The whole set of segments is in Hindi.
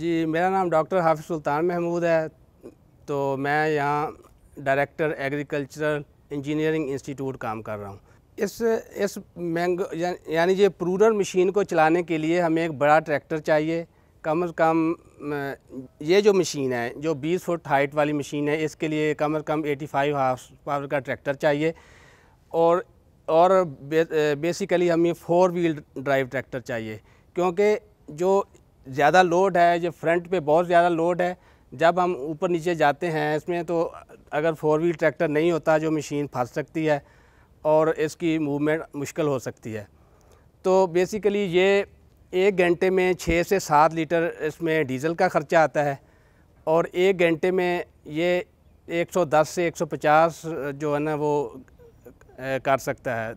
जी मेरा नाम डॉक्टर हाफिज सुल्तान महमूद है तो मैं यहाँ डायरेक्टर एग्रीकल्चरल इंजीनियरिंग इंस्टीट्यूट काम कर रहा हूँ इस इस मैंगो या, यानी ये प्रूरल मशीन को चलाने के लिए हमें एक बड़ा ट्रैक्टर चाहिए कम से कम ये जो मशीन है जो 20 फुट हाइट वाली मशीन है इसके लिए कम से कम 85 फाइव हाफ पावर का ट्रैक्टर चाहिए और और बे, बेसिकली हमें फ़ोर व्हील ड्राइव ट्रैक्टर चाहिए क्योंकि जो ज़्यादा लोड है ये फ्रंट पे बहुत ज़्यादा लोड है जब हम ऊपर नीचे जाते हैं इसमें तो अगर फोर व्हील ट्रैक्टर नहीं होता जो मशीन फंस सकती है और इसकी मूवमेंट मुश्किल हो सकती है तो बेसिकली ये एक घंटे में छः से सात लीटर इसमें डीज़ल का ख़र्चा आता है और एक घंटे में ये 110 से 150 जो है ना वो कर सकता है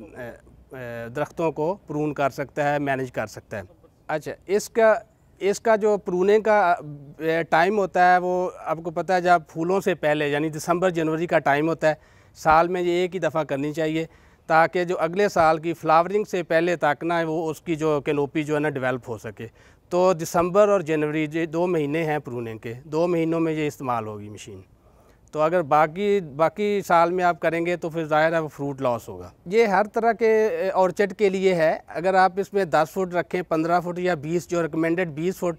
दरख्तों को प्रून कर सकता है मैनेज कर सकता है अच्छा इसका इसका जो प्रूने का टाइम होता है वो आपको पता है जब फूलों से पहले यानी दिसंबर जनवरी का टाइम होता है साल में ये एक ही दफ़ा करनी चाहिए ताकि जो अगले साल की फ्लावरिंग से पहले तक ना वो उसकी जो कैनोपी जो है ना डेवलप हो सके तो दिसंबर और जनवरी ये दो महीने हैं प्रूनिंग के दो महीनों में ये इस्तेमाल होगी मशीन तो अगर बाकी बाकी साल में आप करेंगे तो फिर ज़ाहिर है फ्रूट लॉस होगा ये हर तरह के ऑर्चिड के लिए है अगर आप इसमें 10 फुट रखें 15 फुट या 20 जो recommended 20 foot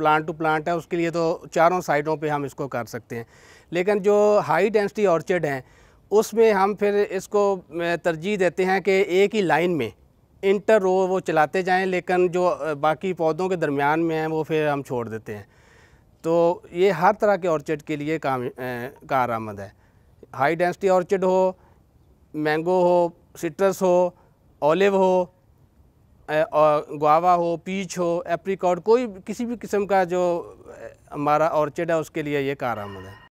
plant to plant है उसके लिए तो चारों साइडों पे हम इसको कर सकते हैं लेकिन जो हाई डेंसिटी ऑर्चिड हैं उसमें हम फिर इसको तरजीह देते हैं कि एक ही लाइन में इंटर रो वो चलाते जाएँ लेकिन जो बाकी पौधों के दरमियान में हैं वो फिर हम छोड़ देते हैं तो ये हर तरह के ऑर्चिड के लिए काम कार आमद है हाई डेंसिटी ऑर्चिड हो मैंगो हो सिट्रस हो ओलिव हो गुआवा हो पीच हो एप्रिकॉट कोई किसी भी किस्म का जो हमारा ऑर्चिड है उसके लिए ये कार आमद है